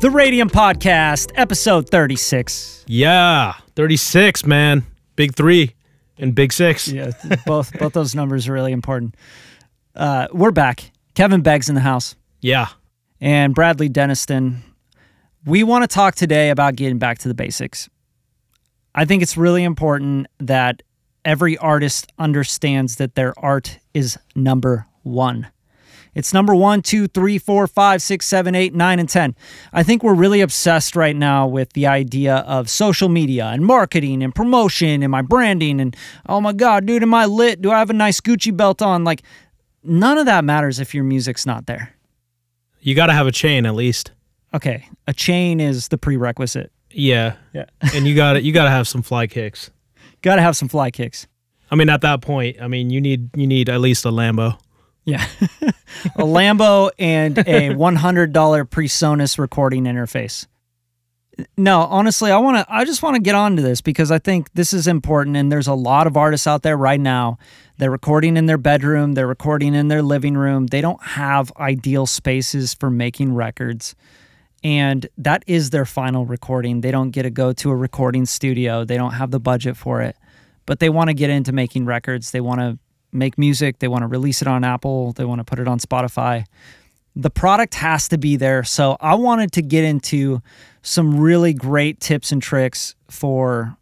The Radium Podcast, episode 36. Yeah, 36, man. Big three and big six. Yeah, both both those numbers are really important. Uh, we're back. Kevin Begg's in the house. Yeah. And Bradley Denniston. We want to talk today about getting back to the basics. I think it's really important that every artist understands that their art is number one. It's number one, two, three, four, five, six, seven, eight, nine, and 10. I think we're really obsessed right now with the idea of social media and marketing and promotion and my branding and, oh my God, dude, am I lit? Do I have a nice Gucci belt on? Like, none of that matters if your music's not there. You got to have a chain at least. Okay. A chain is the prerequisite. Yeah. Yeah. and you got to you got to have some fly kicks. Got to have some fly kicks. I mean, at that point, I mean, you need you need at least a Lambo. Yeah. a Lambo and a $100 PreSonus recording interface. No, honestly, I want to I just want to get onto this because I think this is important and there's a lot of artists out there right now. They're recording in their bedroom, they're recording in their living room. They don't have ideal spaces for making records. And that is their final recording. They don't get to go to a recording studio. They don't have the budget for it. But they want to get into making records. They want to make music, they want to release it on Apple, they want to put it on Spotify. The product has to be there. So I wanted to get into some really great tips and tricks for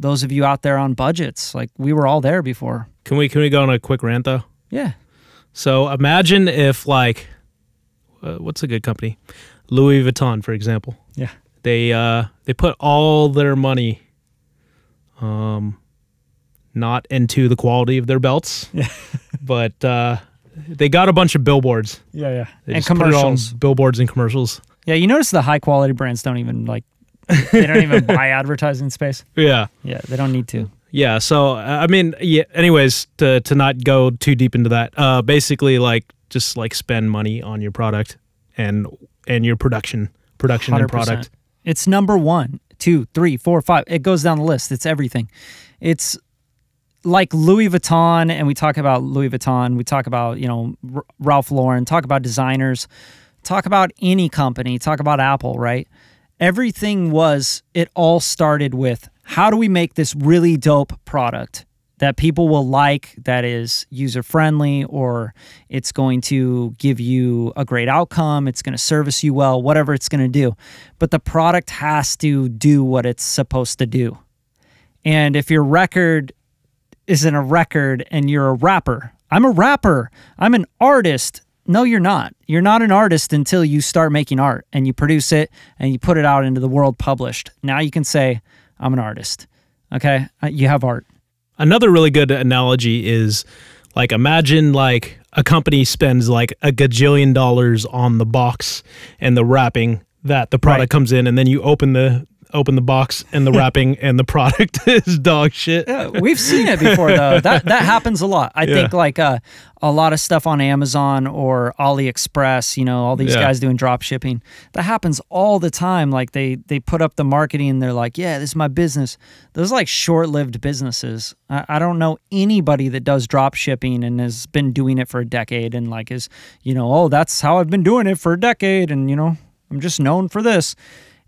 those of you out there on budgets. Like we were all there before. Can we can we go on a quick rant though? Yeah. So imagine if like uh, what's a good company? Louis Vuitton, for example. Yeah. They uh they put all their money um not into the quality of their belts, but uh, they got a bunch of billboards. Yeah, yeah, they and commercials, billboards, and commercials. Yeah, you notice the high quality brands don't even like they don't even buy advertising space. Yeah, yeah, they don't need to. Yeah, so I mean, yeah. Anyways, to to not go too deep into that, uh, basically like just like spend money on your product and and your production, production 100%. and product. It's number one, two, three, four, five. It goes down the list. It's everything. It's like Louis Vuitton, and we talk about Louis Vuitton, we talk about, you know, R Ralph Lauren, talk about designers, talk about any company, talk about Apple, right? Everything was, it all started with how do we make this really dope product? that people will like that is user friendly or it's going to give you a great outcome, it's going to service you well, whatever it's going to do. But the product has to do what it's supposed to do. And if your record is in a record and you're a rapper. I'm a rapper. I'm an artist. No, you're not. You're not an artist until you start making art and you produce it and you put it out into the world published. Now you can say, I'm an artist. Okay. Uh, you have art. Another really good analogy is like imagine like a company spends like a gajillion dollars on the box and the wrapping that the product right. comes in and then you open the open the box and the wrapping and the product is dog shit. Yeah, we've seen it before though. That that happens a lot. I yeah. think like uh, a lot of stuff on Amazon or AliExpress, you know, all these yeah. guys doing drop shipping. That happens all the time. Like they they put up the marketing and they're like, yeah, this is my business. Those like short lived businesses. I, I, don't know anybody that does drop shipping and has been doing it for a decade and like is, you know, oh, that's how I've been doing it for a decade and you know, I'm just known for this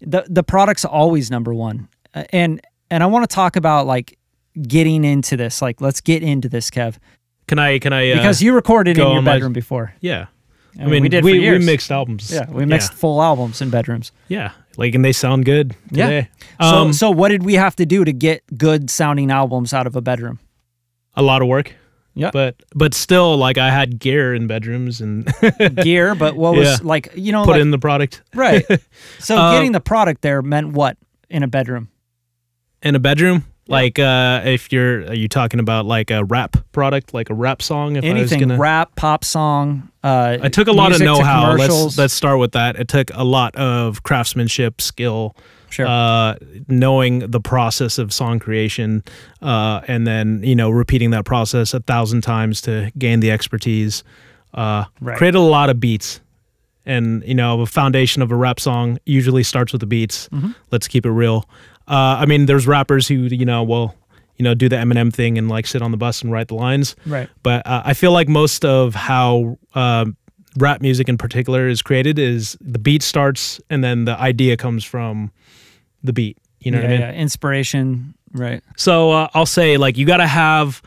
the the product's always number one. Uh, and and I want to talk about like getting into this. Like let's get into this, Kev. Can I? Can I? Uh, because you recorded in your bedroom my, before. Yeah. I, I mean, we did. We, we, mixed albums. Yeah, we mixed yeah. full albums in bedrooms. Yeah, like and they sound good. Today. Yeah. Um, so, so what did we have to do to get good sounding albums out of a bedroom? A lot of work. Yeah. But but still, like I had gear in bedrooms and gear, but what was yeah. like you know put like, in the product right. So um, getting the product there meant what in a bedroom? In a bedroom, yeah. like uh, if you're are you talking about like a rap product, like a rap song? If Anything gonna... rap, pop song. Uh, I took a lot of know-how. Let's let's start with that. It took a lot of craftsmanship, skill sure. Uh, knowing the process of song creation, uh, and then you know repeating that process a thousand times to gain the expertise. Uh, right. Created a lot of beats, and you know a foundation of a rap song usually starts with the beats. Mm -hmm. Let's keep it real. Uh, I mean, there's rappers who you know will you know, do the Eminem thing and like sit on the bus and write the lines. Right. But uh, I feel like most of how uh, rap music in particular is created is the beat starts and then the idea comes from the beat. You know yeah, what I mean? Yeah. Inspiration, right? So uh, I'll say like you got to have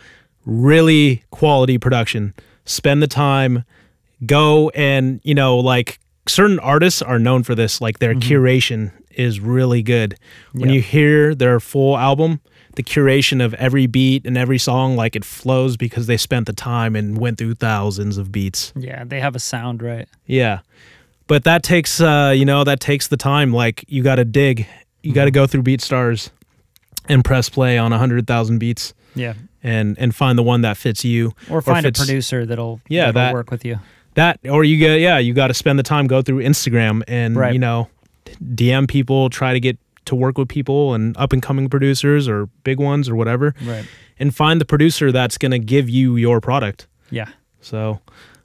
really quality production. Spend the time, go and you know like certain artists are known for this. Like their mm -hmm. curation is really good. When you hear their full album, the curation of every beat and every song, like it flows because they spent the time and went through thousands of beats. Yeah, they have a sound, right? Yeah. But that takes, uh, you know, that takes the time. Like you got to dig you got to go through BeatStars and press play on 100,000 beats. Yeah. And and find the one that fits you or find or a producer that'll yeah, that, work with you. That or you get yeah, you got to spend the time go through Instagram and right. you know DM people, try to get to work with people and up and coming producers or big ones or whatever. Right. And find the producer that's going to give you your product. Yeah. So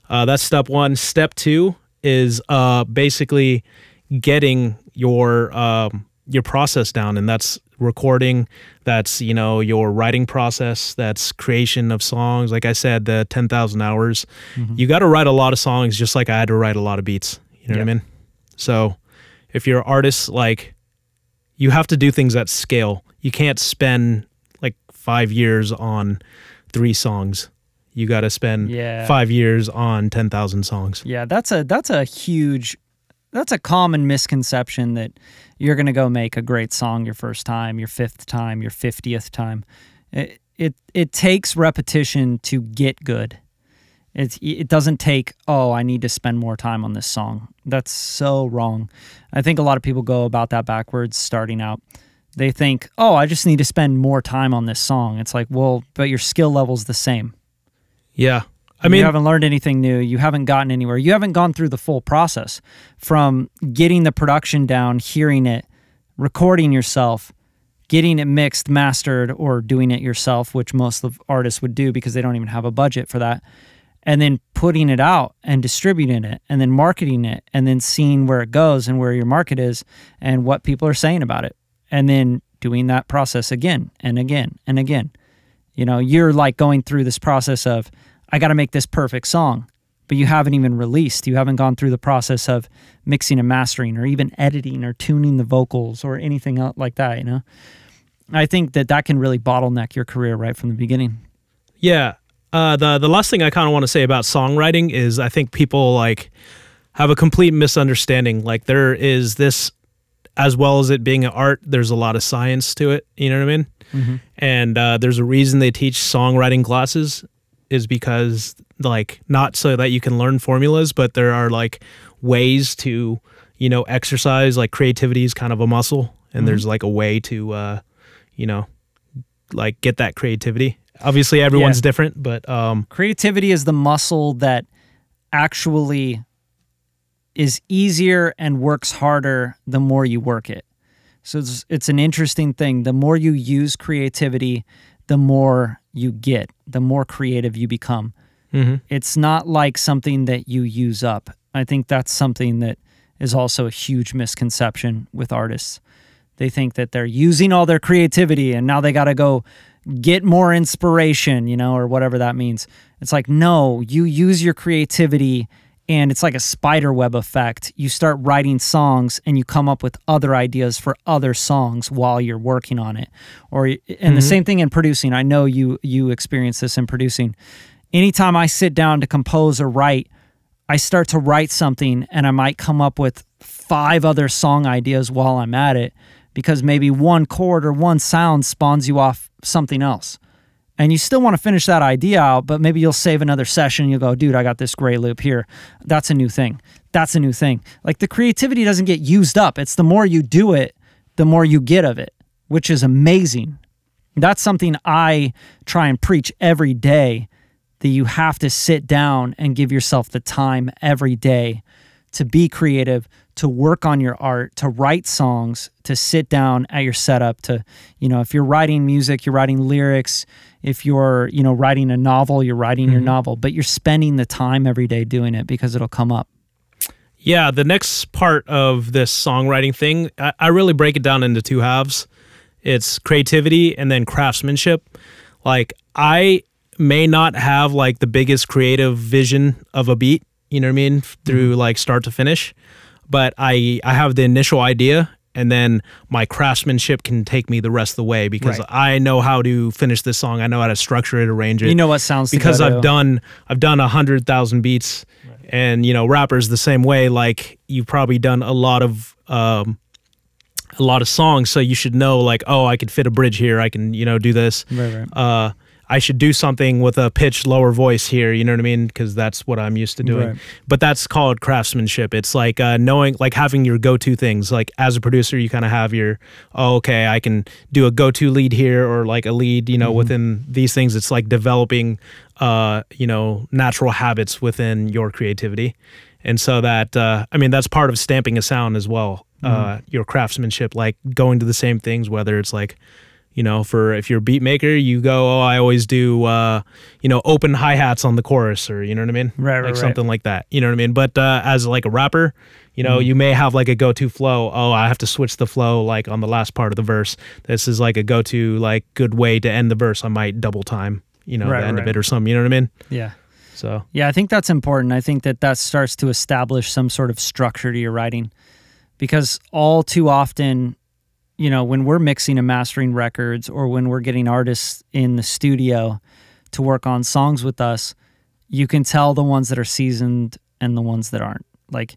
uh, that's step one. Step two is uh, basically getting your um, your process down and that's recording that's you know your writing process that's creation of songs like i said the 10,000 hours mm -hmm. you got to write a lot of songs just like i had to write a lot of beats you know what i mean so if you're an artist like you have to do things at scale you can't spend like 5 years on 3 songs you got to spend yeah. 5 years on 10,000 songs yeah that's a that's a huge that's a common misconception that you're going to go make a great song your first time, your fifth time, your 50th time. It, it, it takes repetition to get good. It it doesn't take, oh, I need to spend more time on this song. That's so wrong. I think a lot of people go about that backwards starting out. They think, oh, I just need to spend more time on this song. It's like, well, but your skill level's the same. Yeah. I mean, you haven't learned anything new. You haven't gotten anywhere. You haven't gone through the full process from getting the production down, hearing it, recording yourself, getting it mixed, mastered, or doing it yourself, which most of artists would do because they don't even have a budget for that. And then putting it out and distributing it and then marketing it and then seeing where it goes and where your market is and what people are saying about it. And then doing that process again and again and again. You know, you're like going through this process of, I got to make this perfect song, but you haven't even released. You haven't gone through the process of mixing and mastering or even editing or tuning the vocals or anything like that, you know? I think that that can really bottleneck your career right from the beginning. Yeah. Uh, the the last thing I kind of want to say about songwriting is I think people like have a complete misunderstanding. Like there is this, as well as it being an art, there's a lot of science to it. You know what I mean? Mm -hmm. And uh, there's a reason they teach songwriting classes is because like not so that you can learn formulas, but there are like ways to you know exercise like creativity is kind of a muscle, and mm-hmm. there's like a way to uh, you know like get that creativity. Obviously, everyone's yeah. different, but um, creativity is the muscle that actually is easier and works harder the more you work it. So it's, it's an interesting thing. The more you use creativity, the more you get, the more creative you become. Mm -hmm. It's not like something that you use up. I think that's something that is also a huge misconception with artists. They think that they're using all their creativity and now they got to go get more inspiration, you know, or whatever that means. It's like, no, you use your creativity and it's like a spider web effect. You start writing songs and you come up with other ideas for other songs while you're working on it. Or and mm -hmm. the mm-hmm. same thing in producing. I know you you experience this in producing. Anytime I sit down to compose or write, I start to write something and I might come up with five other song ideas while I'm at it because maybe one chord or one sound spawns you off something else and you still want to finish that idea out, but maybe you'll save another session. You'll go, dude, I got this gray loop here. That's a new thing. That's a new thing. Like the creativity doesn't get used up. It's the more you do it, the more you get of it, which is amazing. That's something I try and preach every day that you have to sit down and give yourself the time every day to be creative, to work on your art, to write songs, to sit down at your setup, to, you know, if you're writing music, you're writing lyrics, if you're you know writing a novel you're writing mm -hmm. your mm-hmm. novel but you're spending the time every day doing it because it'll come up yeah the next part of this songwriting thing I, I, really break it down into two halves it's creativity and then craftsmanship like i may not have like the biggest creative vision of a beat you know what i mean through mm-hmm. like start to finish but i i have the initial idea and then my craftsmanship can take me the rest of the way because right. I know how to finish this song. I know how to structure it, arrange it. You know what sounds because I've done I've done a hundred thousand beats, right. and you know rappers the same way. Like you've probably done a lot of. Um, a lot of songs, so you should know, like, oh, I could fit a bridge here. I can, you know, do this. Right, right. Uh, I should do something with a pitch lower voice here. You know what I mean? Because that's what I'm used to doing. Right. But that's called craftsmanship. It's like uh, knowing, like having your go to things. Like as a producer, you kind of have your, oh, okay, I can do a go to lead here or like a lead, you know, mm -hmm. within these things. It's like developing, uh, you know, natural habits within your creativity. And so that, uh, I mean, that's part of stamping a sound as well. Mm -hmm. your craftsmanship, like going to the same things, whether it's like, you know, for if you're a beat maker, you go, oh, I always do, uh, you know, open hi hats on the chorus, or you know what I mean, right, right like right. something like that. You know what I mean? But uh, as like a rapper, you know, mm. you may have like a go to flow. Oh, I have to switch the flow like on the last part of the verse. This is like a go to like good way to end the verse. I might double time, you know, right, the end of it or something. You know what I mean? Yeah. So yeah, I think that's important. I think that that starts to establish some sort of structure to your writing, because all too often you know, when we're mixing and mastering records or when we're getting artists in the studio to work on songs with us, you can tell the ones that are seasoned and the ones that aren't. Like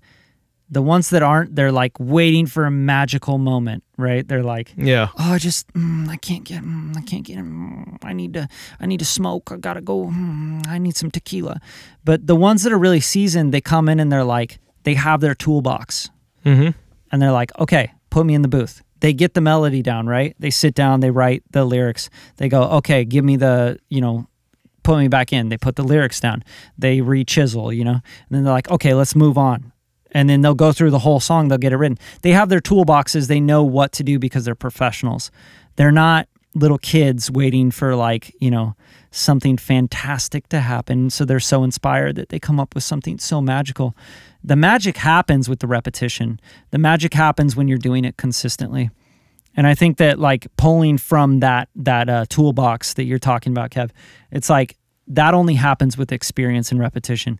the ones that aren't, they're like waiting for a magical moment, right? They're like, yeah, oh, I just mm, I can't get, mm, I can't get, mm, I need to, I need to smoke. I gotta go. Mm, I need some tequila. But the ones that are really seasoned, they come in and they're like, they have their toolbox, mm -hmm. and they're like, okay, put me in the booth they get the melody down, right? They sit down, they write the lyrics. They go, okay, give me the, you know, put me back in. They put the lyrics down. They re chisel, you know, and then they're like, okay, let's move on. And then they'll go through the whole song, they'll get it written. They have their toolboxes, they know what to do because they're professionals. They're not little kids waiting for like you know something fantastic to happen so they're so inspired that they come up with something so magical the magic happens with the repetition the magic happens when you're doing it consistently and i think that like pulling from that that uh, toolbox that you're talking about kev it's like that only happens with experience and repetition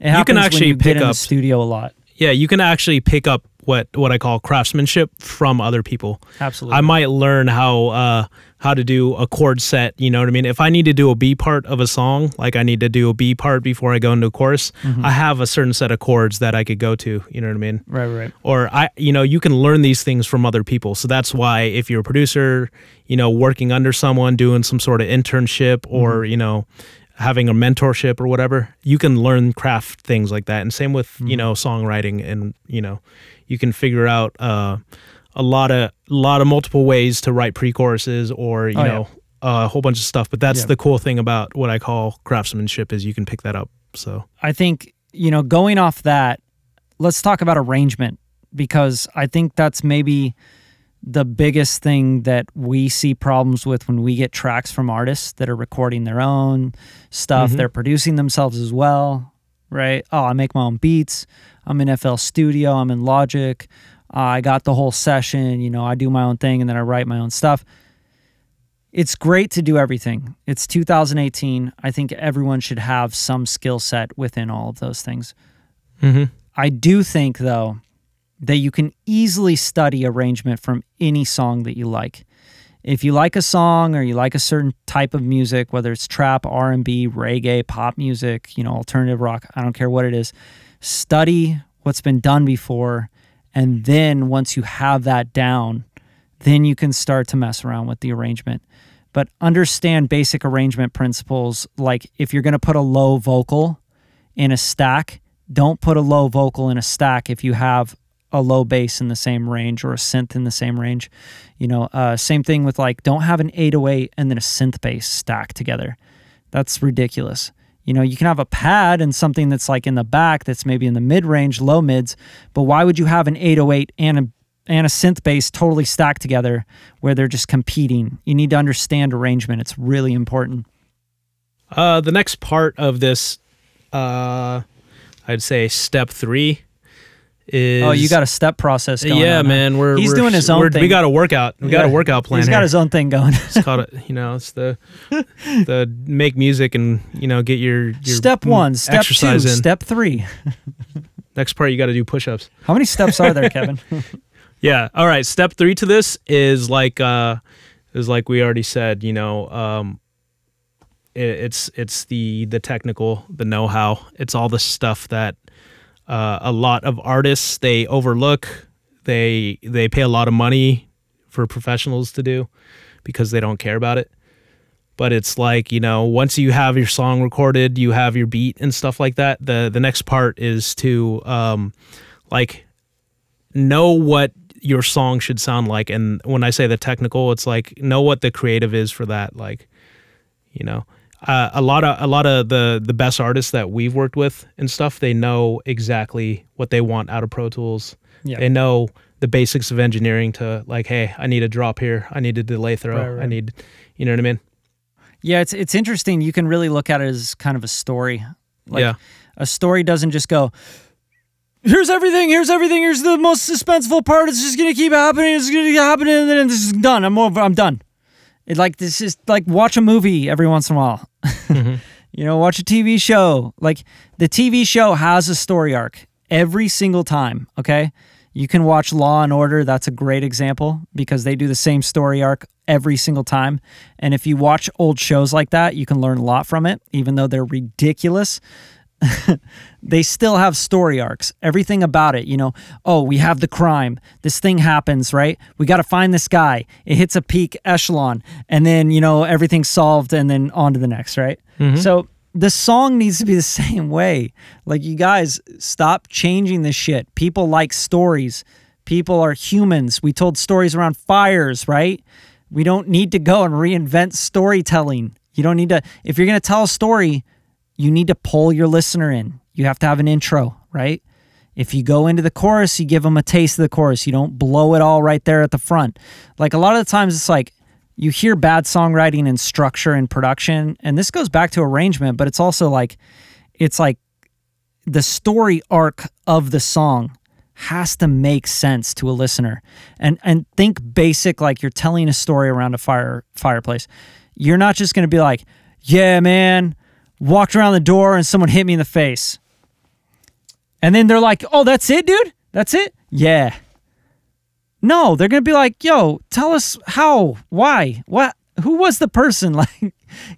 it you can actually you pick up studio a lot yeah, you can actually pick up what what I call craftsmanship from other people. Absolutely. I might learn how uh, how to do a chord set. You know what I mean? If I need to do a B part of a song, like I need to do a B part before I go into a chorus, mm -hmm. I have a certain set of chords that I could go to. You know what I mean? Right, right. Or I, you know, you can learn these things from other people. So that's why if you're a producer, you know, working under someone, doing some sort of internship, or mm -hmm. you know, having a mentorship or whatever, you can learn craft things like that. And same with mm -hmm. you mm-hmm. know songwriting, and you know you can figure out uh, a lot of a lot of multiple ways to write pre-choruses or you oh, know yeah. uh, a whole bunch of stuff. But that's yeah. the cool thing about what I call craftsmanship is you can pick that up. So I think you know going off that, let's talk about arrangement because I think that's maybe the biggest thing that we see problems with when we get tracks from artists that are recording their own stuff, mm-hmm. they're producing themselves as well, right? Oh, I make my own beats. I'm in FL Studio, I'm in Logic. Uh, I got the whole session, you know, I do my own thing and then I write my own stuff. It's great to do everything. It's 2018. I think everyone should have some skill set within all of those things. Mm-hmm. I do think, though, that you can easily study arrangement from any song that you like. If you like a song or you like a certain type of music, whether it's trap, R&B, reggae, pop music, you know, alternative rock, I don't care what it is, study what's been done before and then once you have that down, then you can start to mess around with the arrangement. But understand basic arrangement principles like if you're going to put a low vocal in a stack, don't put a low vocal in a stack if you have a low bass in the same range or a synth in the same range. You know, uh, same thing with like don't have an 808 and then a synth bass stack together. That's ridiculous. You know, you can have a pad and something that's like in the back that's maybe in the mid range, low mids, but why would you have an 808 and a and a synth bass totally stacked together where they're just competing? You need to understand arrangement. It's really important. Uh, the next part of this, uh, I'd say step three is oh you got a step process yeah on, man we're he's we're, doing his own thing we got a workout we yeah. got a workout plan he's got here. his own thing going it's called it you know it's the the make music and you know get your, your step one step two in. step three next part you got to do push-ups how many steps are there kevin yeah all right step three to this is like uh is like we already said you know um it's it's the the technical the know-how it's all the stuff that uh, a lot of artists they overlook. They they pay a lot of money for professionals to do because they don't care about it. But it's like you know, once you have your song recorded, you have your beat and stuff like that. the The next part is to um, like know what your song should sound like. And when I say the technical, it's like know what the creative is for that. Like, you know, uh, a lot of a lot of the the best artists that we've worked with and stuff, they know exactly what they want out of Pro Tools. Yeah. They know the basics of engineering to like, hey, I need a drop here, I need a delay throw, right, right. I need, you know what I mean? Yeah, it's it's interesting. You can really look at it as kind of a story. Like, yeah. A story doesn't just go, here's everything, here's everything, here's the most suspenseful part. It's just gonna keep happening, it's gonna keep happening, and then it's done. I'm over. I'm done. It, like this is like watch a movie every once in a while. Mm -hmm. you know, watch a TV show. Like the TV show has a story arc every single time, okay? You can watch Law and Order, that's a great example because they do the same story arc every single time. And if you watch old shows like that, you can learn a lot from it even though they're ridiculous. they still have story arcs. Everything about it, you know, oh, we have the crime. This thing happens, right? We got to find this guy. It hits a peak echelon, and then, you know, everything's solved, and then on to the next, right? Mm-hmm. So the song needs to be the same way. Like, you guys, stop changing this shit. People like stories. People are humans. We told stories around fires, right? We don't need to go and reinvent storytelling. You don't need to, if you're going to tell a story, you need to pull your listener in you have to have an intro, right? If you go into the chorus, you give them a taste of the chorus. You don't blow it all right there at the front. Like a lot of the times, it's like you hear bad songwriting and structure and production. And this goes back to arrangement, but it's also like, it's like the story arc of the song has to make sense to a listener. And and think basic like you're telling a story around a fire fireplace. You're not just going to be like, "Yeah, man, walked around the door and someone hit me in the face." And then they're like, oh, that's it, dude? That's it? Yeah. No, they're going to be like, yo, tell us how, why, what, who was the person? Like,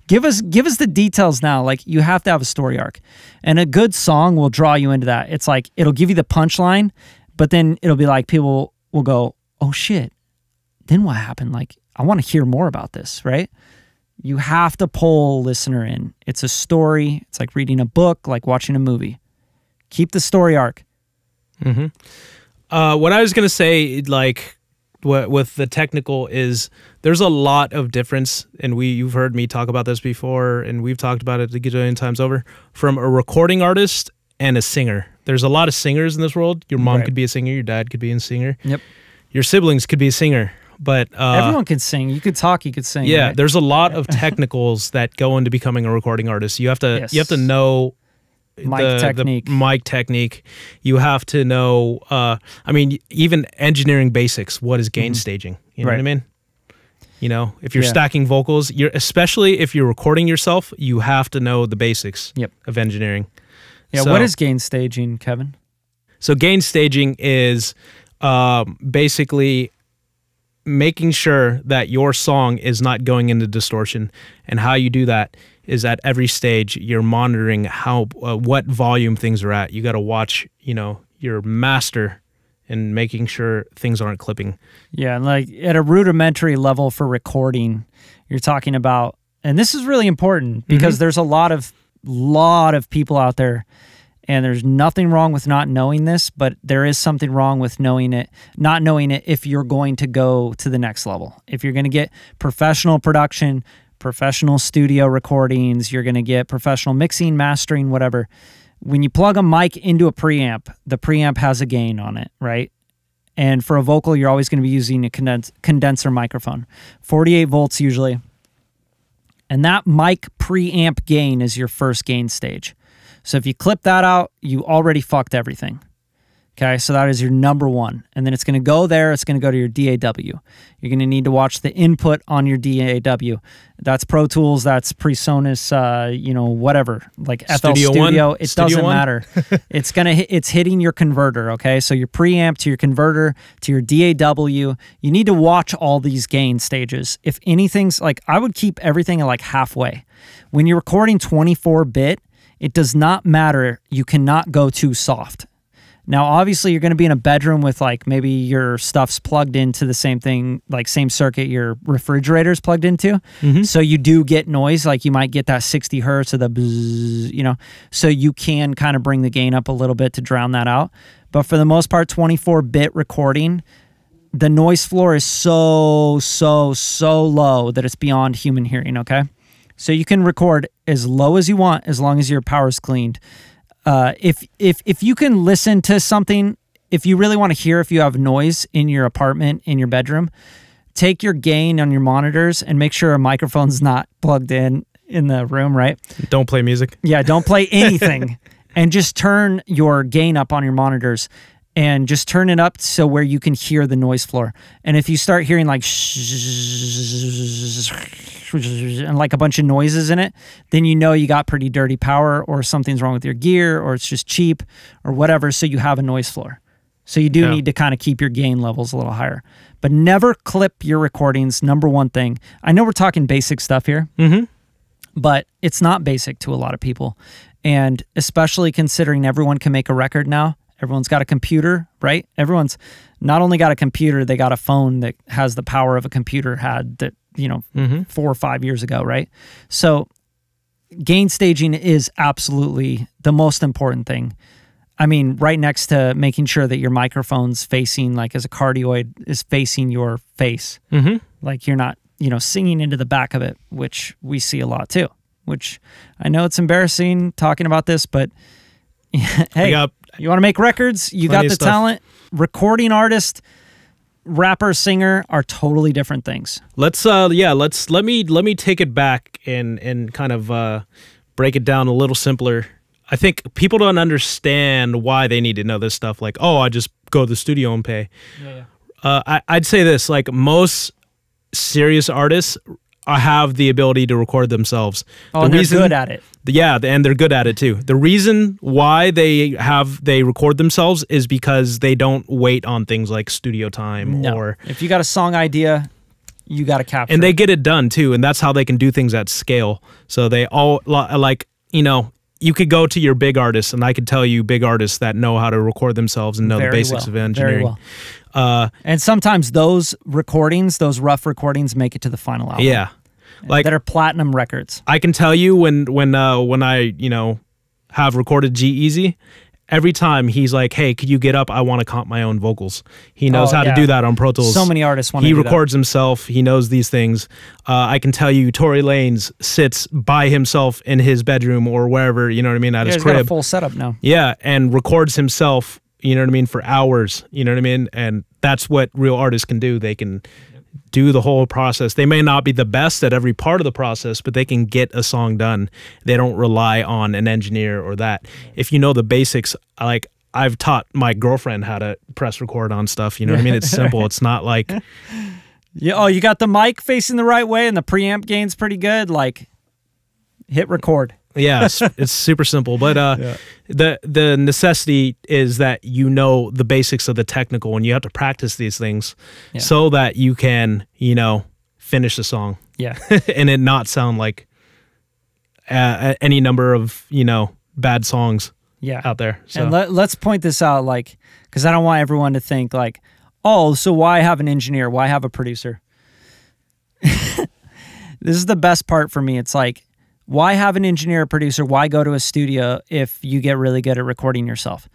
give us give us the details now. Like, you have to have a story arc, and a good song will draw you into that. It's like it'll give you the punchline, but then it'll be like people will go, "Oh shit, then what happened?" Like, I want to hear more about this, right? You have to pull listener in. It's a story. It's like reading a book, like watching a movie. Keep the story arc. Mm-hmm. Uh, what I was gonna say, like with the technical is there's a lot of difference and we you've heard me talk about this before and we've talked about it a gazillion times over from a recording artist and a singer there's a lot of singers in this world your mom right. could be a singer your dad could be a singer yep your siblings could be a singer but uh, everyone can sing you could talk you could sing yeah right? there's a lot of technicals that go into becoming a recording artist you have to yes. you have to know mic the, technique. The mic technique. You have to know. Uh, I mean, even engineering basics. What is gain mm-hmm. staging? You know right. what I mean? You know, if you're yeah. stacking vocals, you're especially if you're recording yourself, you have to know the basics yep. of engineering. Yeah. So, what is gain staging, Kevin? So gain staging is um, basically making sure that your song is not going into distortion, and how you do that is at every stage you're monitoring how uh, what volume things are at. You got to watch, you know, your master and making sure things aren't clipping. Yeah, like at a rudimentary level for recording, you're talking about and this is really important mm-hmm. because mm -hmm. there's a lot of lot of people out there and there's nothing wrong with not knowing this, but there is something wrong with knowing it, not knowing it if you're going to go to the next level. If you're going to get professional production, professional studio recordings, you're going to get professional mixing, mastering, whatever. When you plug a mic into a preamp, the preamp has a gain on it, right? And for a vocal, you're always going to be using a condenser microphone, 48 volts usually. And that mic preamp gain is your first gain stage. So if you clip that out, you already fucked everything. Okay, so that is your number one. And then it's going to go there. It's going to go to your DAW. You're going to need to watch the input on your DAW. That's Pro Tools. That's PreSonus. Uh, you know, whatever. Like FL Studio. Studio it Studio doesn't one? matter. it's gonna. Hit, it's hitting your converter. Okay, so your preamp to your converter to your DAW. You need to watch all these gain stages. If anything's like, I would keep everything like halfway. When you're recording 24 bit, it does not matter. You cannot go too soft now, obviously, you're going to be in a bedroom with like maybe your stuff's plugged into the same thing, like same circuit your refrigerator's plugged into. Mm -hmm. So you do get noise. Like you might get that 60 hertz or the bzzz, you know. So you can kind of bring the gain up a little bit to drown that out. But for the most part, 24 bit recording, the noise floor is so, so, so low that it's beyond human hearing, okay? So you can record as low as you want as long as your power's cleaned uh, if if if you can listen to something, if you really want to hear if you have noise in your apartment in your bedroom, take your gain on your monitors and make sure a microphone's not plugged in in the room, right? Don't play music. Yeah, don't play anything. and just turn your gain up on your monitors and just turn it up so where you can hear the noise floor. And if you start hearing like and like a bunch of noises in it, then you know you got pretty dirty power or something's wrong with your gear or it's just cheap or whatever. So you have a noise floor. So you do yeah. need to kind of keep your gain levels a little higher. But never clip your recordings. Number one thing. I know we're talking basic stuff here, mm -hmm. but it's not basic to a lot of people. And especially considering everyone can make a record now Everyone's got a computer, right? Everyone's not only got a computer, they got a phone that has the power of a computer had that, you know, mm -hmm. four or five years ago, right? So gain staging is absolutely the most important thing. I mean, right next to making sure that your microphone's facing, like as a cardioid, is facing your face. Mm -hmm. Like you're not, you know, singing into the back of it, which we see a lot too, which I know it's embarrassing talking about this, but hey, we got you want to make records? You got the talent. Recording artist, rapper, singer are totally different things. Let's uh yeah, let's let me let me take it back and and kind of uh break it down a little simpler. I think people don't understand why they need to know this stuff like, "Oh, I just go to the studio and pay." Yeah, yeah. Uh, I, I'd say this like most serious artists have the ability to record themselves. Oh, the and reason, they're good at it. Yeah, and they're good at it too. The reason why they have they record themselves is because they don't wait on things like studio time no. or if you got a song idea, you got to capture. And they get it done too, and that's how they can do things at scale. So they all like you know you could go to your big artists, and I could tell you big artists that know how to record themselves and know Very the basics well. of engineering. Well. Uh, and sometimes those recordings, those rough recordings, make it to the final album. Yeah, like that are platinum records. I can tell you when when uh, when I you know have recorded G Easy. Every time he's like, "Hey, could you get up? I want to comp my own vocals." He knows oh, how yeah. to do that on Pro Tools. So many artists want. He records that. himself. He knows these things. Uh, I can tell you, Tory Lanez sits by himself in his bedroom or wherever. You know what I mean? At yeah, his crib. full setup now. Yeah, and records himself you know what I mean, for hours, you know what I mean? And that's what real artists can do. They can do the whole process. They may not be the best at every part of the process, but they can get a song done. They don't rely on an engineer or that. If you know the basics, like I've taught my girlfriend how to press record on stuff, you know what I mean? It's simple. It's not like Yeah, oh, you got the mic facing the right way and the preamp gain's pretty good, like hit record. Yeah, it's, it's, super simple. But uh, yeah. the the necessity is that you know the basics of the technical, and you have to practice these things yeah. so that you can you know finish the song. Yeah, and it not sound like uh, any number of you know bad songs. Yeah, out there. So. And let, let's point this out, like, because I don't want everyone to think like, oh, so why have an engineer? Why have a producer? this is the best part for me. It's like why have an engineer or producer? Why go to a studio if you get really good at recording yourself?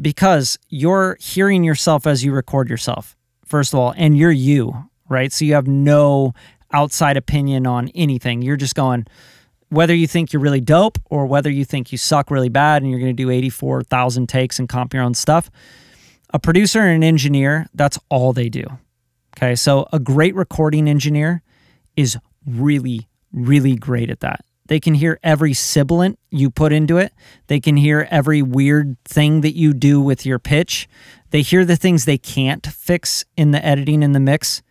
Because you're hearing yourself as you record yourself, first of all, and you're you, right? So you have no outside opinion on anything. You're just going, whether you think you're really dope or whether you think you suck really bad and you're going to do 84,000 takes and comp your own stuff, a producer and an engineer, that's all they do. Okay. So a great recording engineer is really, really great at that. They can hear every sibilant you put into it. They can hear every weird thing that you do with your pitch. They hear the things they can't fix in the editing and the mix.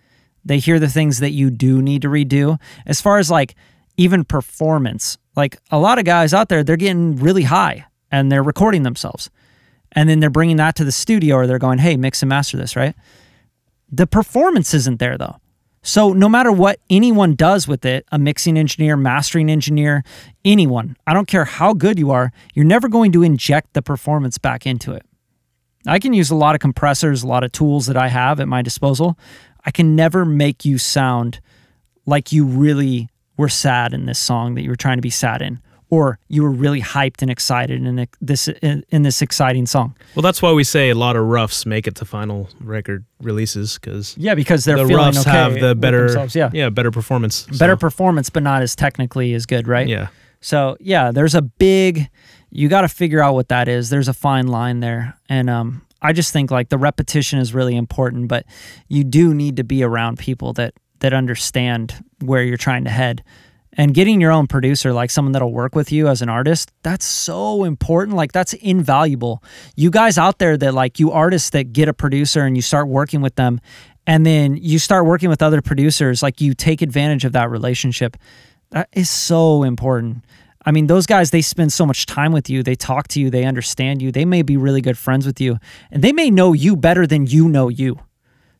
They hear the things that you do need to redo. As far as like even performance, like a lot of guys out there, they're getting really high and they're recording themselves. And then they're bringing that to the studio or they're going, hey, mix and master this, right? The performance isn't there though. So, no matter what anyone does with it, a mixing engineer, mastering engineer, anyone, I don't care how good you are, you're never going to inject the performance back into it. I can use a lot of compressors, a lot of tools that I have at my disposal. I can never make you sound like you really were sad in this song that you were trying to be sad in or you were really hyped and excited in this in, in, this exciting song. Well, that's why we say a lot of roughs make it to final record releases because yeah, because they're the feeling roughs okay have the better yeah. yeah better performance so. better performance, but not as technically as good, right? Yeah. So yeah, there's a big you got to figure out what that is. There's a fine line there, and um, I just think like the repetition is really important, but you do need to be around people that that understand where you're trying to head and getting your own producer, like someone that'll work with you as an artist, that's so important. Like, that's invaluable. You guys out there that, like, you artists that get a producer and you start working with them, and then you start working with other producers, like, you take advantage of that relationship. That is so important. I mean, those guys, they spend so much time with you. They talk to you. They understand you. They may be really good friends with you, and they may know you better than you know you.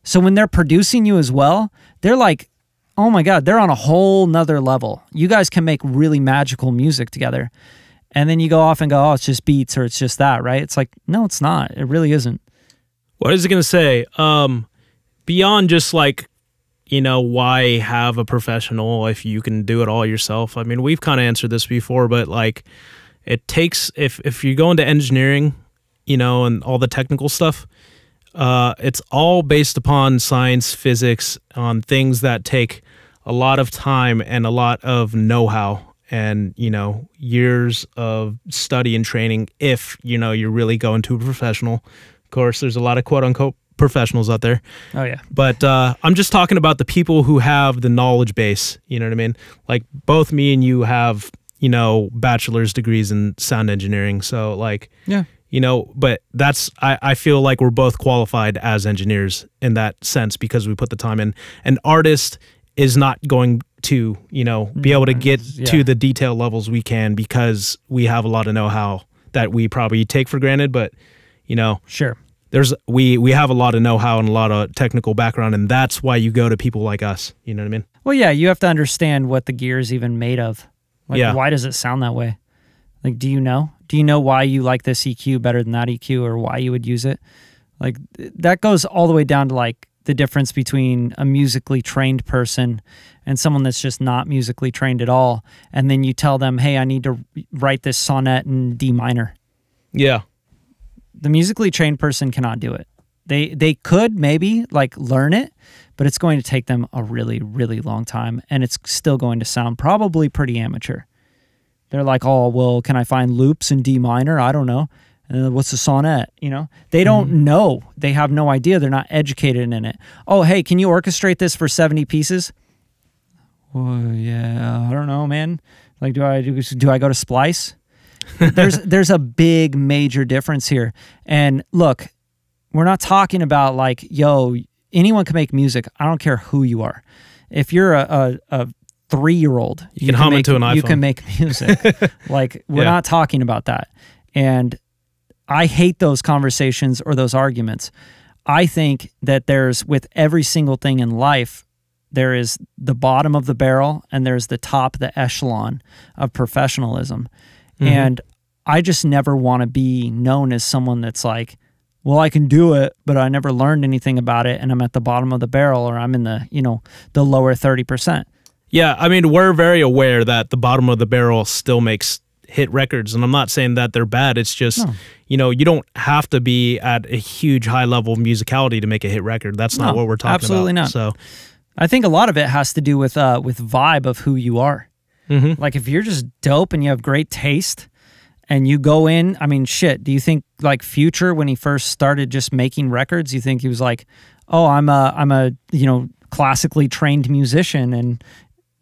So when they're producing you as well, they're like oh my God, they're on a whole nother level. You guys can make really magical music together. And then you go off and go, oh, it's just beats or it's just that, right? It's like, no, it's not. It really isn't. What is it going to say? Um, beyond just like, you know, why have a professional if you can do it all yourself? I mean, we've kind of answered this before, but like, it takes, if, if you go into engineering, you know, and all the technical stuff, uh, it's all based upon science, physics, on things that take a lot of time and a lot of know-how and you know years of study and training if you know you're really going to a professional of course there's a lot of quote unquote professionals out there oh yeah but uh, i'm just talking about the people who have the knowledge base you know what i mean like both me and you have you know bachelor's degrees in sound engineering so like yeah you know but that's I, I feel like we're both qualified as engineers in that sense because we put the time in an artist is not going to you know be able to get yeah. to the detail levels we can because we have a lot of know-how that we probably take for granted but you know sure there's we we have a lot of know-how and a lot of technical background and that's why you go to people like us you know what i mean well yeah you have to understand what the gear is even made of like yeah. why does it sound that way like do you know do you know why you like this eq better than that eq or why you would use it like that goes all the way down to like the difference between a musically trained person and someone that's just not musically trained at all. And then you tell them, hey, I need to write this sonnet in D minor. Yeah. The musically trained person cannot do it. They, they could maybe like learn it, but it's going to take them a really, really long time. And it's still going to sound probably pretty amateur. They're like, oh, well, can I find loops in D minor? I don't know uh, what's a sonnet? You know, they don't mm. know. They have no idea. They're not educated in it. Oh, hey, can you orchestrate this for 70 pieces? Well, yeah, I don't know, man. Like, do I do, do I go to Splice? there's there's a big major difference here. And look, we're not talking about like, yo, anyone can make music. I don't care who you are. If you're a, a, a three year old, you, you can, can hum make, into an iPhone. You can make music. like we're yeah. not talking about that. And I hate those conversations or those arguments. I think that there's, with every single thing in life, there is the bottom of the barrel and there's the top, the echelon of professionalism. Mm -hmm. And I just never want to be known as someone that's like, well, I can do it, but I never learned anything about it and I'm at the bottom of the barrel or I'm in the, you know, the lower 30%. Yeah, I mean, we're very aware that the bottom of the barrel still makes hit records. And I'm not saying that they're bad. It's just, no. you know, you don't have to be at a huge high level of musicality to make a hit record. That's no, not what we're talking absolutely about. Absolutely not. So I think a lot of it has to do with uh, with vibe of who you are. Mm -hmm. Like if you're just dope and you have great taste and you go in, I mean, shit, do you think like Future when he first started just making records, you think he was like, "Oh, I'm a I'm a, you know, classically trained musician and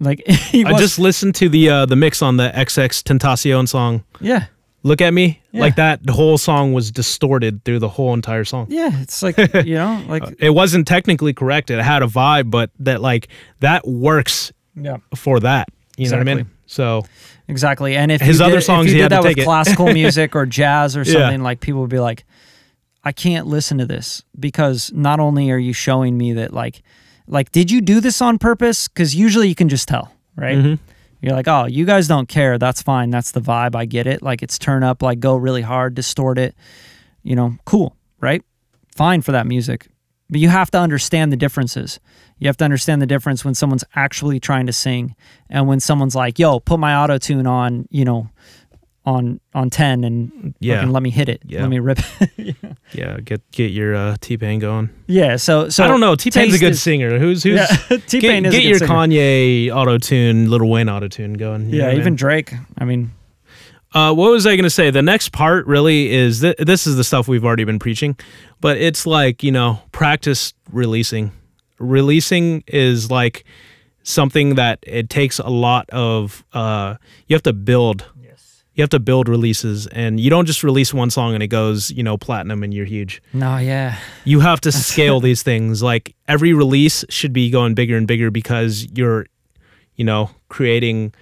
like I just listened to the uh, the mix on the XX Tentacion song. Yeah. Look at me. Yeah. Like that whole song was distorted through the whole entire song. Yeah, it's like you know, like uh, it wasn't technically correct. It had a vibe, but that like that works yeah. for that. You exactly. know what I mean? So Exactly. And if his other songs if you did that with it. classical music or jazz or something, yeah. like people would be like, I can't listen to this because not only are you showing me that like like, did you do this on purpose? Because usually you can just tell, right? Mm -hmm. You're like, oh, you guys don't care. That's fine. That's the vibe. I get it. Like, it's turn up, like, go really hard, distort it. You know, cool, right? Fine for that music. But you have to understand the differences. You have to understand the difference when someone's actually trying to sing and when someone's like, yo, put my auto tune on, you know, on on 10 and yeah. let me hit it yeah. let me rip yeah. yeah get get your uh, t-pain going yeah so so i don't know t-pain's a good is, singer who's who's yeah, t-pain get, get your singer. kanye auto-tune little wayne auto-tune going yeah even I mean? drake i mean uh, what was i going to say the next part really is th this is the stuff we've already been preaching but it's like you know practice releasing releasing is like something that it takes a lot of uh, you have to build you have to build releases and you don't just release one song and it goes you know platinum and you're huge no yeah you have to scale these things like every release should be going bigger and bigger because you're you know creating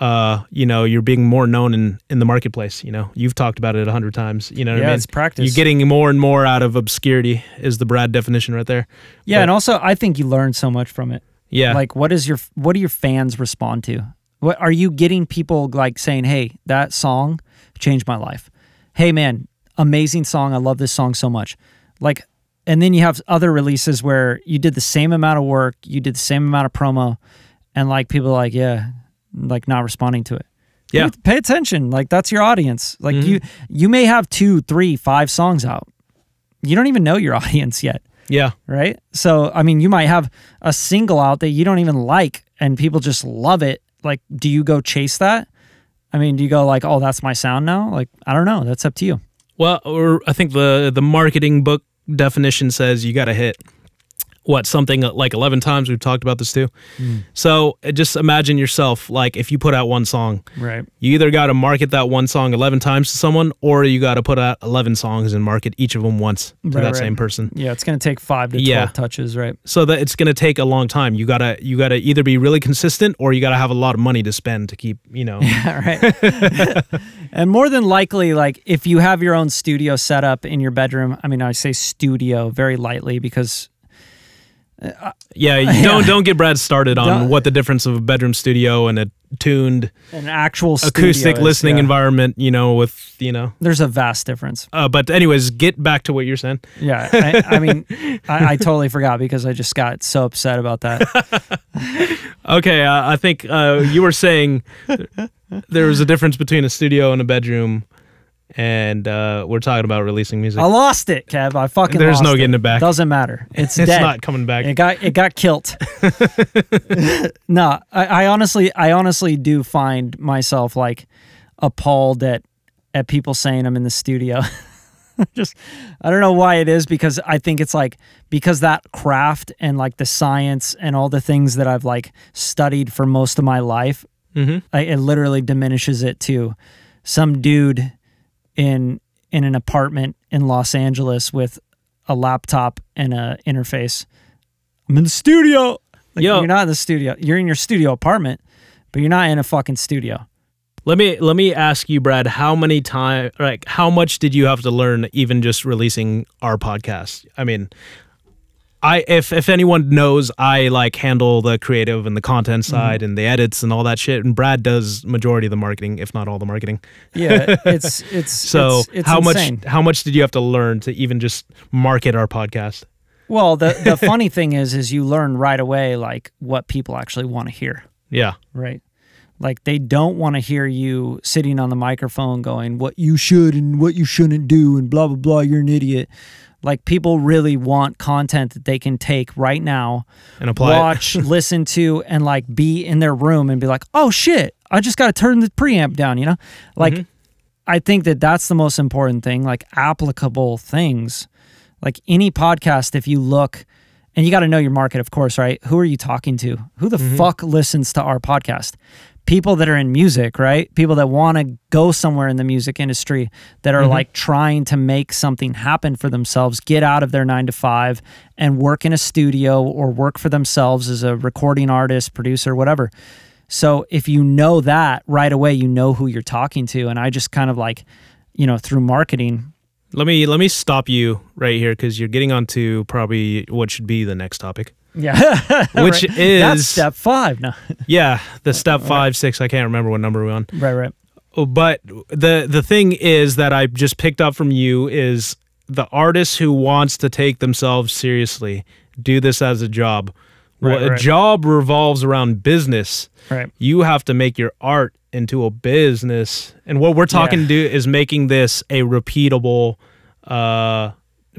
uh you know you're being more known in in the marketplace you know you've talked about it a hundred times you know yeah, I mean? it's practice you're getting more and more out of obscurity is the brad definition right there yeah but, and also i think you learn so much from it yeah like what is your what do your fans respond to what are you getting people like saying, "Hey, that song changed my life." "Hey man, amazing song. I love this song so much." Like and then you have other releases where you did the same amount of work, you did the same amount of promo and like people like, "Yeah, like not responding to it." Yeah. Pay, pay attention. Like that's your audience. Like mm -hmm. you you may have two, three, five songs out. You don't even know your audience yet. Yeah. Right? So, I mean, you might have a single out that you don't even like and people just love it like, do you go chase that? I mean, do you go like, oh, that's my sound now? Like, I don't know. That's up to you. Well, or I think the the marketing book definition says you got to hit what something uh, like 11 times we've talked about this too mm. so uh, just imagine yourself like if you put out one song right you either got to market that one song 11 times to someone or you got to put out 11 songs and market each of them once to right, that right. same person yeah it's going to take 5 to yeah. 12 touches right so that it's going to take a long time you got to you got to either be really consistent or you got to have a lot of money to spend to keep you know yeah, right and more than likely like if you have your own studio set up in your bedroom i mean i say studio very lightly because uh, yeah, yeah, don't don't get Brad started on don't, what the difference of a bedroom studio and a tuned an actual acoustic is, listening yeah. environment, you know, with you know. There's a vast difference. Uh, but anyways, get back to what you're saying. Yeah, I, I mean, I, I, totally forgot because I just got so upset about that. okay, uh, I think uh, you were saying there was a difference between a studio and a bedroom and uh, we're talking about releasing music. I lost it, Kev. I fucking. There's no getting it. back. Doesn't matter. It's it's dead. not coming back. It got it got killed. no, I, I, honestly, I honestly do find myself like appalled at at people saying I'm in the studio. Just, I don't know why it is because I think it's like because that craft and like the science and all the things that I've like studied for most of my life, mm -hmm. I, it literally diminishes it to some dude in in an apartment in Los Angeles with a laptop and a interface. I'm in the studio. Like, Yo. you're not in the studio. You're in your studio apartment, but you're not in a fucking studio. Let me let me ask you, Brad. How many time, like, how much did you have to learn even just releasing our podcast? I mean, I if if anyone knows, I like handle the creative and the content mm-hmm. side mm and the edits and all that shit. And Brad does majority of the marketing, if not all the marketing. Yeah, it's it's so it's, it's how insane. much how much did you have to learn to even just market our podcast? Well, the the funny thing is, is you learn right away like what people actually want to hear. Yeah. Right. Like they don't want to hear you sitting on the microphone going what you should and what you shouldn't do and blah blah blah. You're an idiot. Like people really want content that they can take right now and apply watch, listen to, and like be in their room and be like, oh shit, I just got to turn the preamp down, you know? Like, mm -hmm. I think that that's the most important thing, like applicable things. Like any podcast, if you look, and you got to know your market, of course, right? Who are you talking to? Who the mm -hmm. fuck listens to our podcast? people that are in music, right? People that want to go somewhere in the music industry that are mm -hmm. like trying to make something happen for themselves, get out of their nine to five and work in a studio or work for themselves as a recording artist, producer, whatever. So if you know that right away, you know who you're talking to. And I just kind of like, you know, through marketing, let me let me stop you right here because you're getting onto probably what should be the next topic. Yeah, which right. is That's step five. No. yeah, the step five, six. I can't remember what number we're on. Right, right. Oh, but the the thing is that I just picked up from you is the artist who wants to take themselves seriously do this as a job. Right, well, right. a job revolves around business. Right. You have to make your art into a business, and what we're talking yeah. to do is making this a repeatable. Uh,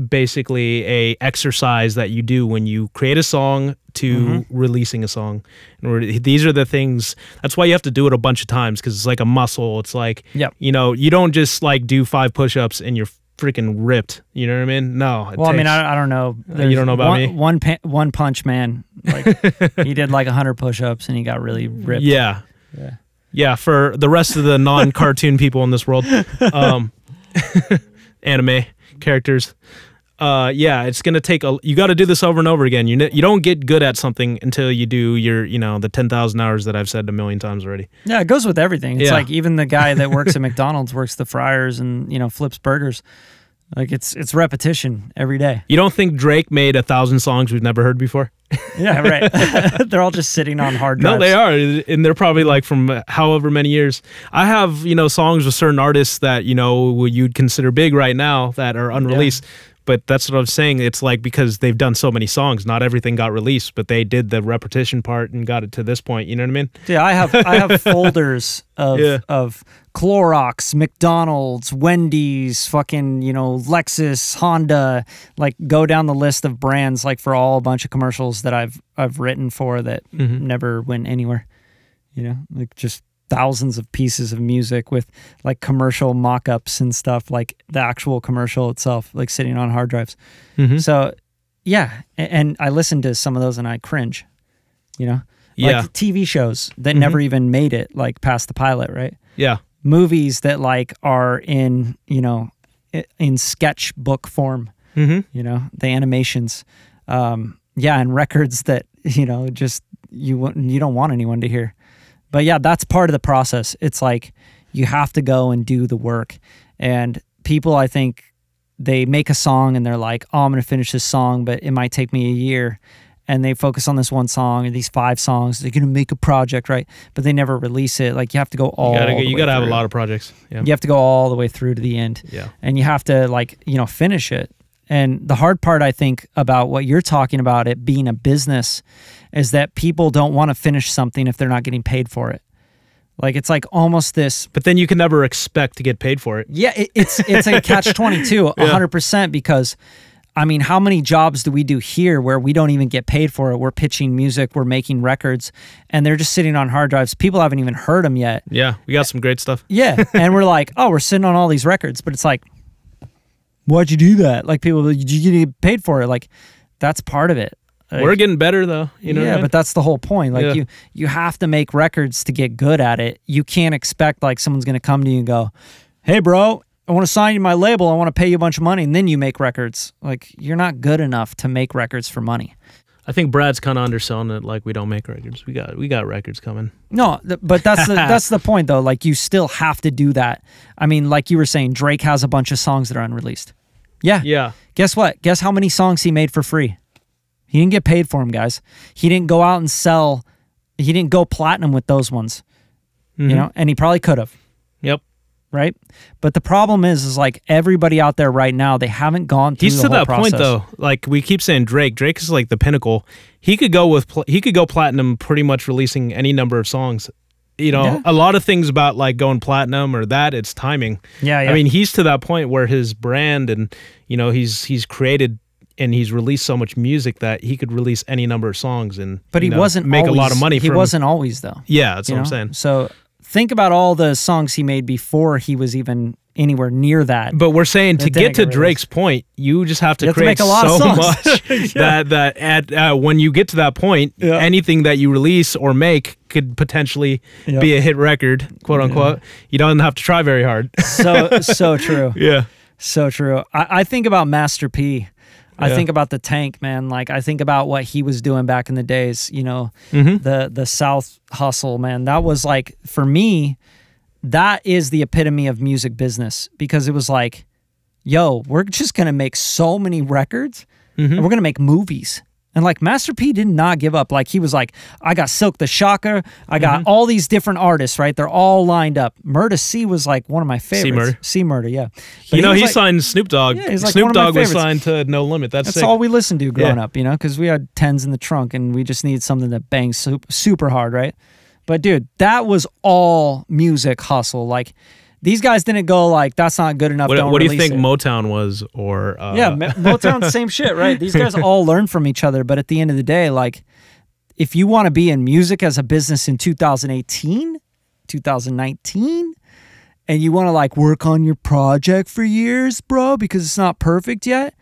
basically a exercise that you do when you create a song to mm-hmm. releasing a song. And these are the things. That's why you have to do it a bunch of times because it's like a muscle. It's like yep. you know you don't just like do five push-ups and you're freaking ripped. You know what I mean? No. Well, takes, I mean, I, I don't know. There's uh, you don't know about one, me. One pa- one punch man. Like he did like hundred push-ups and he got really ripped. Yeah. Yeah. Yeah. For the rest of the non-cartoon people in this world, um, anime characters uh, yeah, it's gonna take a. You got to do this over and over again. You you don't get good at something until you do your you know the ten thousand hours that I've said a million times already. Yeah, it goes with everything. It's yeah. like even the guy that works at McDonald's works the fryers and you know flips burgers. Like it's it's repetition every day. You don't think Drake made a thousand songs we've never heard before? yeah, right. they're all just sitting on hard drives. No, they are, and they're probably like from however many years. I have you know songs with certain artists that you know you'd consider big right now that are unreleased. Yeah but that's what I'm saying. It's like because they've done so many songs, not everything got released, but they did the repetition part and got it to this point. You know what I mean? Yeah, I have I have folders of yeah. of Clorox, McDonald's, Wendy's, fucking you know Lexus, Honda. Like go down the list of brands like for all a bunch of commercials that I've I've written for that mm -hmm. never went anywhere. You know, like just thousands of pieces of music with like commercial mock-ups and stuff like the actual commercial itself like sitting on hard drives mm -hmm. so yeah and i listen to some of those and i cringe you know yeah. like tv shows that mm -hmm. never even made it like past the pilot right yeah movies that like are in you know in sketchbook form mm -hmm. you know the animations um yeah and records that you know just you you don't want anyone to hear but yeah, that's part of the process. It's like you have to go and do the work. And people, I think, they make a song and they're like, oh, I'm going to finish this song, but it might take me a year. And they focus on this one song or these five songs. They're going to make a project, right? But they never release it. Like you have to go all. You gotta, go, you gotta have a lot of projects. Yeah. You have to go all the way through to the end. Yeah. And you have to like you know finish it. And the hard part, I think, about what you're talking about, it being a business, is that people don't want to finish something if they're not getting paid for it. Like it's like almost this. But then you can never expect to get paid for it. Yeah, it, it's it's a catch twenty two, hundred percent. Because, I mean, how many jobs do we do here where we don't even get paid for it? We're pitching music, we're making records, and they're just sitting on hard drives. People haven't even heard them yet. Yeah, we got some great stuff. Yeah, and we're like, oh, we're sitting on all these records, but it's like, why'd you do that? Like people, did you get paid for it. Like that's part of it. Like, We're getting better though, you know. Yeah, but that's the whole point. Like yeah. you, you have to make records to get good at it. You can't expect like someone's gonna come to you and go, "Hey, bro, I want to sign you my label. I want to pay you a bunch of money, and then you make records." Like you're not good enough to make records for money. I think Brad's kind of underselling it. Like we don't make records. We got we got records coming. No, th but that's the, that's the point though. Like you still have to do that. I mean, like you were saying, Drake has a bunch of songs that are unreleased. Yeah. Yeah. Guess what? Guess how many songs he made for free? He didn't get paid for them, guys. He didn't go out and sell. He didn't go platinum with those ones, mm -hmm. you mm-hmm. know, and he probably could have. Yep. Right. But the problem is, is like everybody out there right now, they haven't gone through. He's to that process. point though. Like we keep saying, Drake. Drake is like the pinnacle. He could go with he could go platinum, pretty much releasing any number of songs you know, yeah. a lot of things about like going platinum or that it's timing. Yeah, yeah, I mean, he's to that point where his brand and you know, he's he's created and he's released so much music that he could release any number of songs and but he know, wasn't make always, a lot of money. He from, wasn't always though. Yeah, that's what know? I'm saying. So think about all the songs he made before he was even anywhere near that. But we're saying to get to Drake's point, you just have to you have create to make a lot so of songs. much yeah. that that at uh, when you get to that point, yeah. anything that you release or make could potentially be a hit record, quote unquote. Yeah. You don't have to try very hard. so so true. Yeah. So true. I, I think about Master P I think about the tank, man. Like I think about what he was doing back in the days, you know, mm -hmm. the the South hustle, man. That was like for me, that is the epitome of music business because it was like, yo, we're just gonna make so many records mm -hmm. and we're gonna make movies. And like Master P did not give up. Like he was like, I got Silk the Shocker. I got mm -hmm. all these different artists, right? They're all lined up. Murder C was like one of my favorites. C Murder. C Murder, yeah. But you he know, he like, signed Snoop Dogg. Yeah, like Snoop Dogg was signed to No Limit. That's, That's all we listened to growing yeah. up, you know, because we had tens in the trunk and we just needed something that bangs super hard, right? But dude, that was all music hustle. Like these guys didn't go like that's not good enough. What, what do you think it. Motown was, or uh... yeah, Motown same shit, right? These guys all learn from each other, but at the end of the day, like if you want to be in music as a business in 2018, 2019, and you want to like work on your project for years, bro, because it's not perfect yet,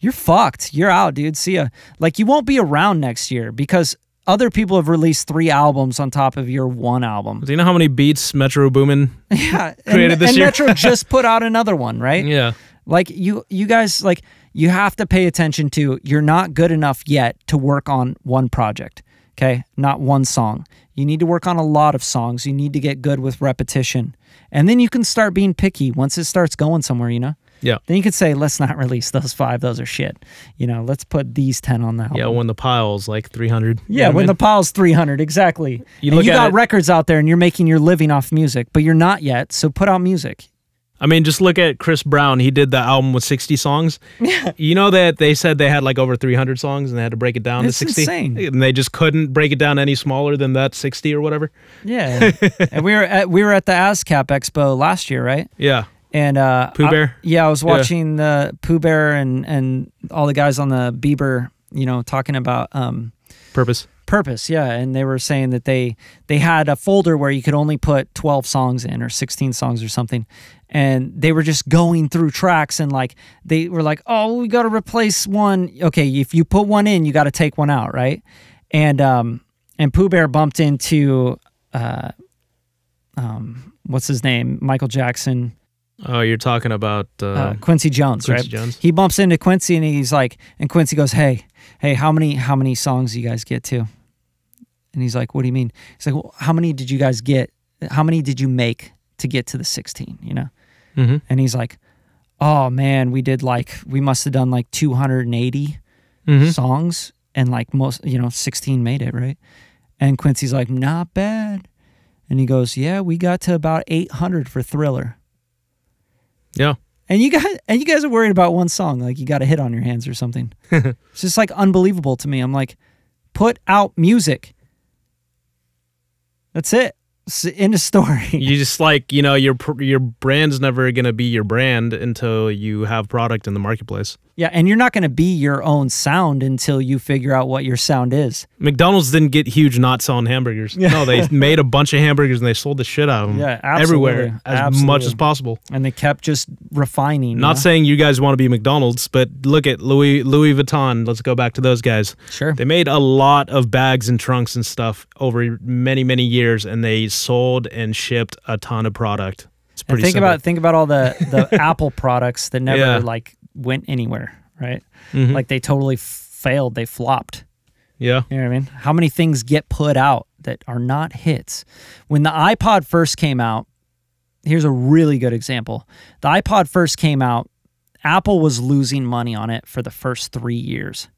you're fucked. You're out, dude. See ya. Like you won't be around next year because other people have released three albums on top of your one album. Do you know how many beats Metro Boomin yeah, created and, this and year? Metro just put out another one, right? Yeah. Like you, you guys, like you have to pay attention to. You're not good enough yet to work on one project. Okay, not one song. You need to work on a lot of songs. You need to get good with repetition, and then you can start being picky once it starts going somewhere. You know. Yeah. Then you could say, let's not release those five. Those are shit. You know, let's put these 10 on the Yeah, when the pile's like 300. Yeah, you know when I mean? the pile's 300, exactly. You, and you got it, records out there and you're making your living off music, but you're not yet. So put out music. I mean, just look at Chris Brown. He did the album with 60 songs. Yeah. You know that they said they had like over 300 songs and they had to break it down to 60? Insane. And they just couldn't break it down any smaller than that 60 or whatever? Yeah. and we were, at, we were at the ASCAP Expo last year, right? Yeah. And uh, Pooh Bear. I, yeah, I was watching yeah. the Pooh Bear and and all the guys on the Bieber, you know, talking about um, purpose. Purpose, yeah, and they were saying that they they had a folder where you could only put twelve songs in or sixteen songs or something, and they were just going through tracks and like they were like, oh, we got to replace one. Okay, if you put one in, you got to take one out, right? And um and Pooh Bear bumped into uh um what's his name Michael Jackson Oh, you're talking about uh, uh, Quincy Jones, Quincy right? Jones. He bumps into Quincy and he's like, and Quincy goes, "Hey, hey, how many how many songs you guys get to?" And he's like, "What do you mean?" He's like, "Well, how many did you guys get? How many did you make to get to the 16? You know?" Mm -hmm. And he's like, "Oh man, we did like we must have done like 280 mm -hmm. songs, and like most, you know, 16 made it, right?" And Quincy's like, "Not bad." And he goes, "Yeah, we got to about 800 for Thriller." Yeah. And you guys and you guys are worried about one song, like you got a hit on your hands or something. it's just like unbelievable to me. I'm like, put out music. That's it. It's end of story. you just like you know your your brand's never gonna be your brand until you have product in the marketplace. Yeah, and you're not going to be your own sound until you figure out what your sound is. McDonald's didn't get huge not selling hamburgers. Yeah. No, they made a bunch of hamburgers and they sold the shit out of them. Yeah, absolutely. everywhere as absolutely. much as possible. And they kept just refining. Not yeah. saying you guys want to be McDonald's, but look at Louis Louis Vuitton. Let's go back to those guys. Sure. They made a lot of bags and trunks and stuff over many many years, and they sold and shipped a ton of product. It's pretty. And think simple. about think about all the the Apple products that never yeah. like went anywhere, right? Mm-hmm. Like they totally failed, they flopped. Yeah. You know what I mean? How many things get put out that are not hits? When the iPod first came out, here's a really good example. The iPod first came out, Apple was losing money on it for the first three years.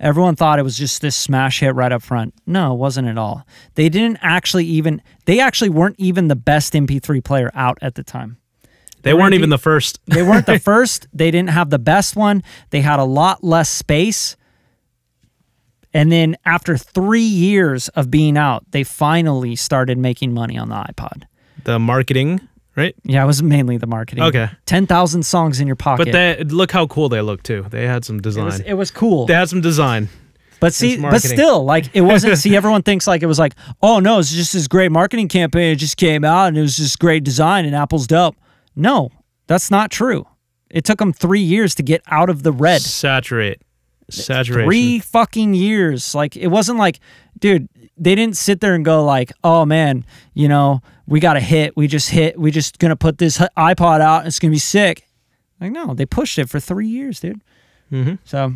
Everyone thought it was just this smash hit right up front. No, it wasn't at all. They didn't actually even, they actually weren't even the best MP3 player out at the time. They, weren't even the first. they weren't the first. They didn't have the best one. They had a lot less space. And then after three years of being out, they finally started making money on the iPod. The marketing, right? Yeah, it was mainly the marketing. Okay. 10,000 songs in your pocket. But they, look how cool they look, too. They had some design. It was, it was cool. They had some design. But see, but still, like it wasn't. see, everyone thinks like it was like, oh no, it's just this great marketing campaign. It just came out and it was just great design and Apple's dope. No, that's not true. It took them three years to get out of the red. Saturate. Saturation. Three fucking years. Like, it wasn't like, dude, they didn't sit there and go, like, oh man, you know, we got a hit. We just hit. We just going to put this iPod out and it's going to be sick. Like, no, they pushed it for three years, dude. Mm -hmm. So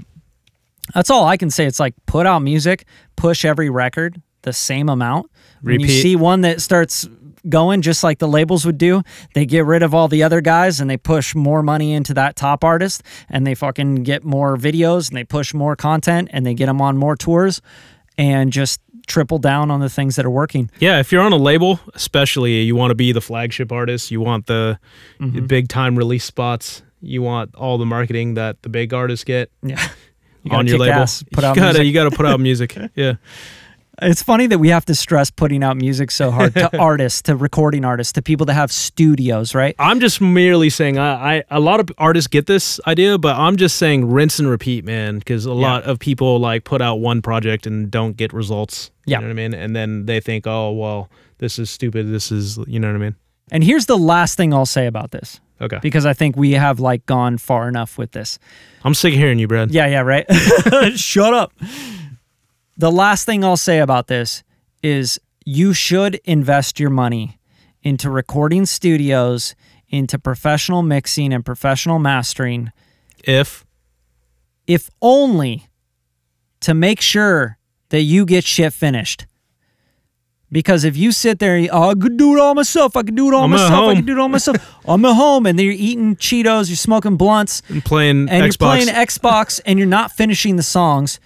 that's all I can say. It's like put out music, push every record the same amount. Repeat. When you see one that starts going, just like the labels would do. They get rid of all the other guys and they push more money into that top artist and they fucking get more videos and they push more content and they get them on more tours and just triple down on the things that are working. Yeah, if you're on a label, especially you want to be the flagship artist, you want the mm -hmm. big time release spots, you want all the marketing that the big artists get. Yeah. You on your label, ass, put you out gotta, you gotta put out music. Yeah. It's funny that we have to stress putting out music so hard to artists, to recording artists, to people that have studios, right? I'm just merely saying I, I a lot of artists get this idea, but I'm just saying rinse and repeat, man, because a yeah. lot of people like put out one project and don't get results. You yeah. know what I mean? And then they think, oh well, this is stupid. This is you know what I mean. And here's the last thing I'll say about this. Okay. Because I think we have like gone far enough with this. I'm sick of hearing you, Brad. Yeah, yeah, right. Shut up. The last thing I'll say about this is you should invest your money into recording studios, into professional mixing and professional mastering. If? If only to make sure that you get shit finished. Because if you sit there, oh, I could do it all myself. I could do it all I'm myself. I could do it all myself. I'm at home, and then you're eating Cheetos, you're smoking blunts, and playing and Xbox. you're playing Xbox, and you're not finishing the songs.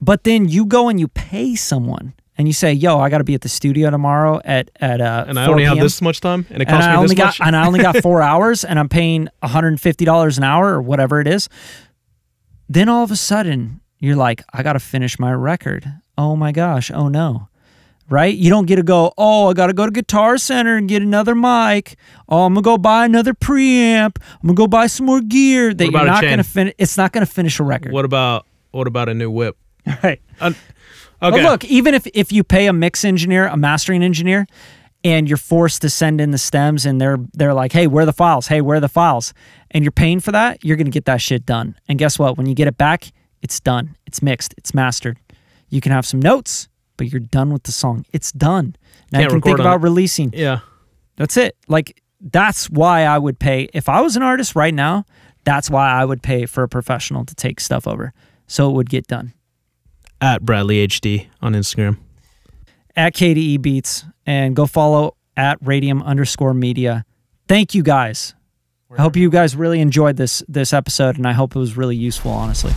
But then you go and you pay someone and you say, "Yo, I got to be at the studio tomorrow at at uh." And I only PM. have this much time, and it costs and me I only this got, much. and I only got four hours, and I'm paying 150 dollars an hour or whatever it is. Then all of a sudden, you're like, "I got to finish my record." Oh my gosh! Oh no! Right? You don't get to go. Oh, I got to go to Guitar Center and get another mic. Oh, I'm gonna go buy another preamp. I'm gonna go buy some more gear that you're not gonna finish. It's not gonna finish a record. What about what about a new whip? Right. okay. But look, even if if you pay a mix engineer, a mastering engineer, and you're forced to send in the stems and they're they're like, "Hey, where are the files? Hey, where are the files?" and you're paying for that, you're going to get that shit done. And guess what? When you get it back, it's done. It's mixed, it's mastered. You can have some notes, but you're done with the song. It's done. Now Can't you can think about it. releasing. Yeah. That's it. Like that's why I would pay if I was an artist right now, that's why I would pay for a professional to take stuff over so it would get done at Bradley HD on Instagram, at KDE Beats, and go follow at Radium underscore Media. Thank you guys. I hope you guys really enjoyed this this episode, and I hope it was really useful. Honestly.